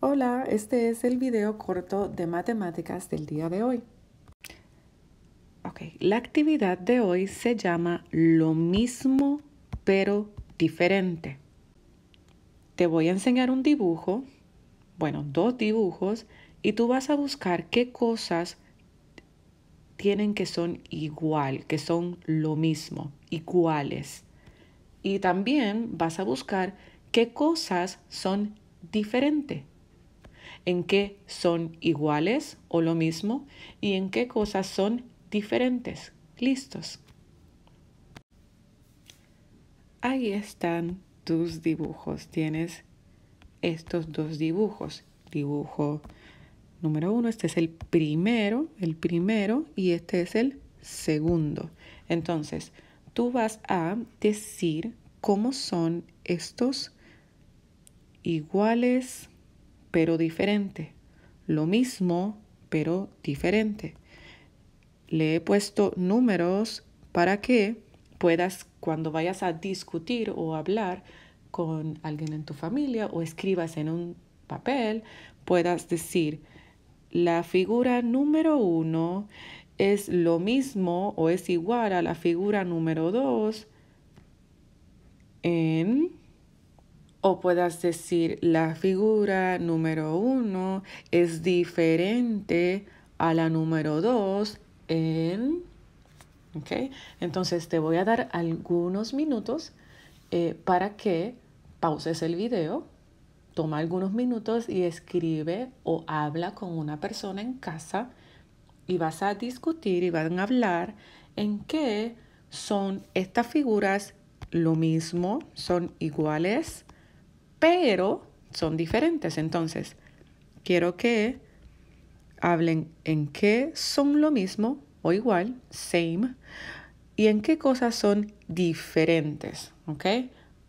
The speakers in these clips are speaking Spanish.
Hola, este es el video corto de matemáticas del día de hoy. Okay. La actividad de hoy se llama lo mismo pero diferente. Te voy a enseñar un dibujo, bueno, dos dibujos, y tú vas a buscar qué cosas tienen que son igual, que son lo mismo, iguales. Y también vas a buscar qué cosas son diferentes en qué son iguales o lo mismo y en qué cosas son diferentes. Listos. Ahí están tus dibujos. Tienes estos dos dibujos. Dibujo número uno, este es el primero, el primero y este es el segundo. Entonces, tú vas a decir cómo son estos iguales, pero diferente. Lo mismo, pero diferente. Le he puesto números para que puedas, cuando vayas a discutir o hablar con alguien en tu familia o escribas en un papel, puedas decir, la figura número uno es lo mismo o es igual a la figura número dos en o puedas decir, la figura número uno es diferente a la número dos en... Entonces te voy a dar algunos minutos eh, para que pauses el video, toma algunos minutos y escribe o habla con una persona en casa y vas a discutir y van a hablar en qué son estas figuras lo mismo, son iguales, pero son diferentes. Entonces, quiero que hablen en qué son lo mismo o igual, same, y en qué cosas son diferentes, ¿ok?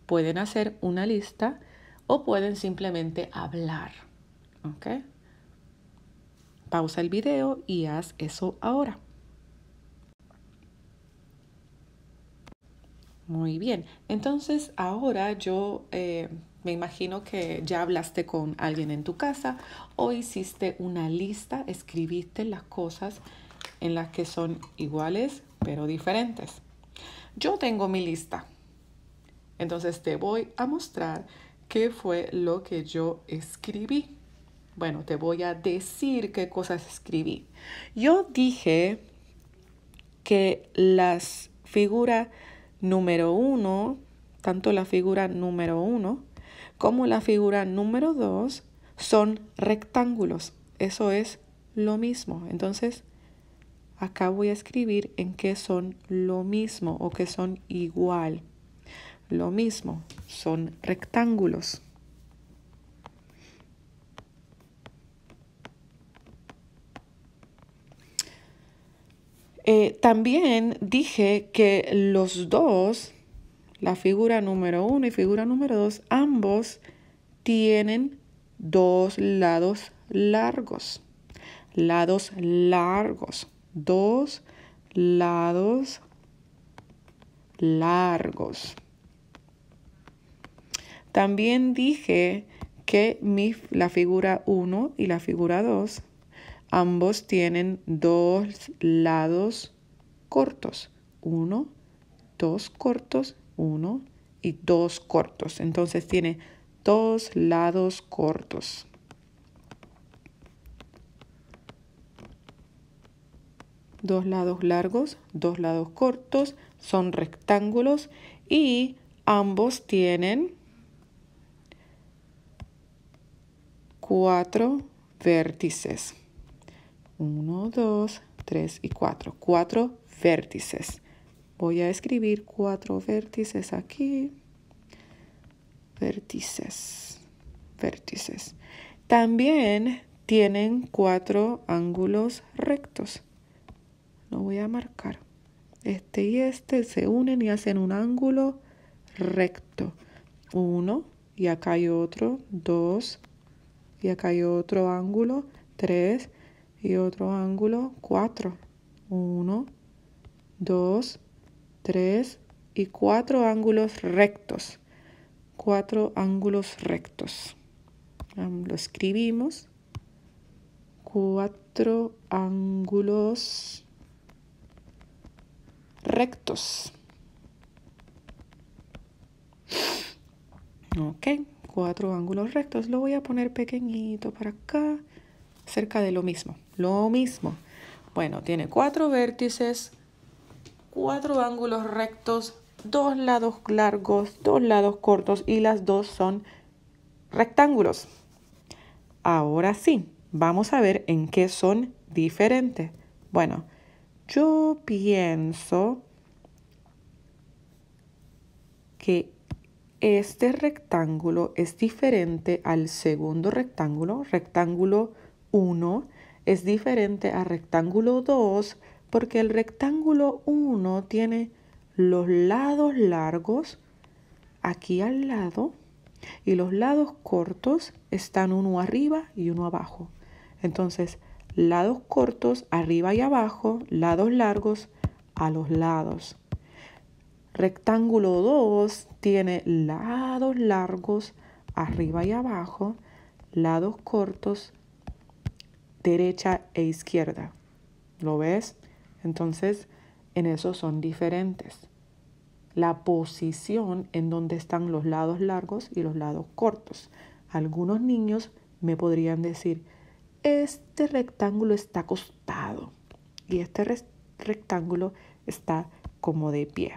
Pueden hacer una lista o pueden simplemente hablar, ¿ok? Pausa el video y haz eso ahora. Muy bien, entonces ahora yo eh, me imagino que ya hablaste con alguien en tu casa o hiciste una lista, escribiste las cosas en las que son iguales pero diferentes. Yo tengo mi lista. Entonces te voy a mostrar qué fue lo que yo escribí. Bueno, te voy a decir qué cosas escribí. Yo dije que las figuras número uno, tanto la figura número uno como la figura número 2, son rectángulos. Eso es lo mismo. Entonces, acá voy a escribir en qué son lo mismo o que son igual. Lo mismo, son rectángulos. Eh, también dije que los dos la figura número 1 y figura número 2, ambos tienen dos lados largos. Lados largos. Dos lados largos. También dije que la figura 1 y la figura 2, ambos tienen dos lados cortos. Uno, dos cortos uno y dos cortos. Entonces tiene dos lados cortos. Dos lados largos, dos lados cortos, son rectángulos y ambos tienen cuatro vértices. Uno, dos, tres y cuatro. Cuatro vértices. Voy a escribir cuatro vértices aquí. Vértices. Vértices. También tienen cuatro ángulos rectos. Lo voy a marcar. Este y este se unen y hacen un ángulo recto. Uno, y acá hay otro, dos, y acá hay otro ángulo, tres, y otro ángulo, cuatro. Uno, dos, 3 y 4 ángulos rectos. 4 ángulos rectos. Lo escribimos. 4 ángulos rectos. Ok, cuatro ángulos rectos. Lo voy a poner pequeñito para acá, cerca de lo mismo. Lo mismo. Bueno, tiene cuatro vértices, cuatro ángulos rectos, dos lados largos, dos lados cortos y las dos son rectángulos. Ahora sí, vamos a ver en qué son diferentes. Bueno, yo pienso que este rectángulo es diferente al segundo rectángulo, rectángulo 1 es diferente a rectángulo 2, porque el rectángulo 1 tiene los lados largos aquí al lado y los lados cortos están uno arriba y uno abajo. Entonces, lados cortos arriba y abajo, lados largos a los lados. Rectángulo 2 tiene lados largos arriba y abajo, lados cortos derecha e izquierda. ¿Lo ves? Entonces, en eso son diferentes. La posición en donde están los lados largos y los lados cortos. Algunos niños me podrían decir, este rectángulo está acostado y este rectángulo está como de pie.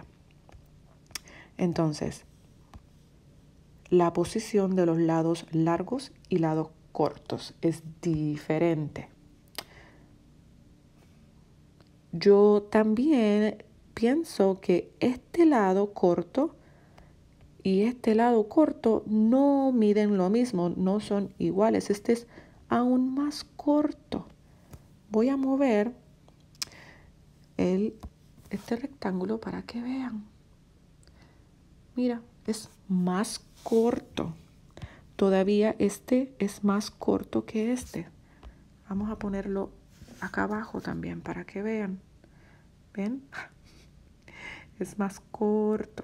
Entonces, la posición de los lados largos y lados cortos es diferente. Yo también pienso que este lado corto y este lado corto no miden lo mismo, no son iguales. Este es aún más corto. Voy a mover el, este rectángulo para que vean. Mira, es más corto. Todavía este es más corto que este. Vamos a ponerlo acá abajo también para que vean. ¿Ven? Es más corto.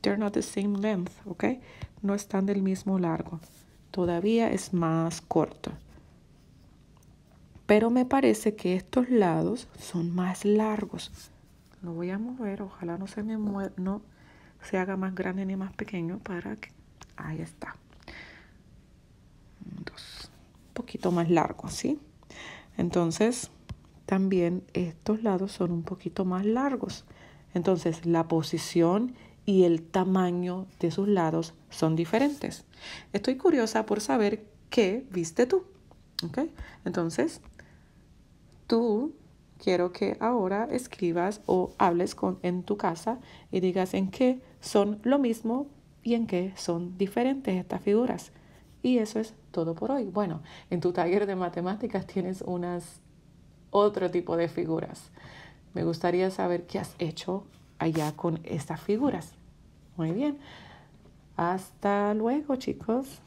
They're not the same length, ¿ok? No están del mismo largo. Todavía es más corto. Pero me parece que estos lados son más largos. Lo voy a mover, ojalá no se me no se haga más grande ni más pequeño para que... Ahí está. Un poquito más largo, ¿sí? Entonces, también estos lados son un poquito más largos. Entonces, la posición y el tamaño de sus lados son diferentes. Estoy curiosa por saber qué viste tú. Entonces, tú quiero que ahora escribas o hables con, en tu casa y digas en qué son lo mismo y en qué son diferentes estas figuras. Y eso es todo por hoy. Bueno, en tu taller de matemáticas tienes unas otro tipo de figuras. Me gustaría saber qué has hecho allá con estas figuras. Muy bien. Hasta luego, chicos.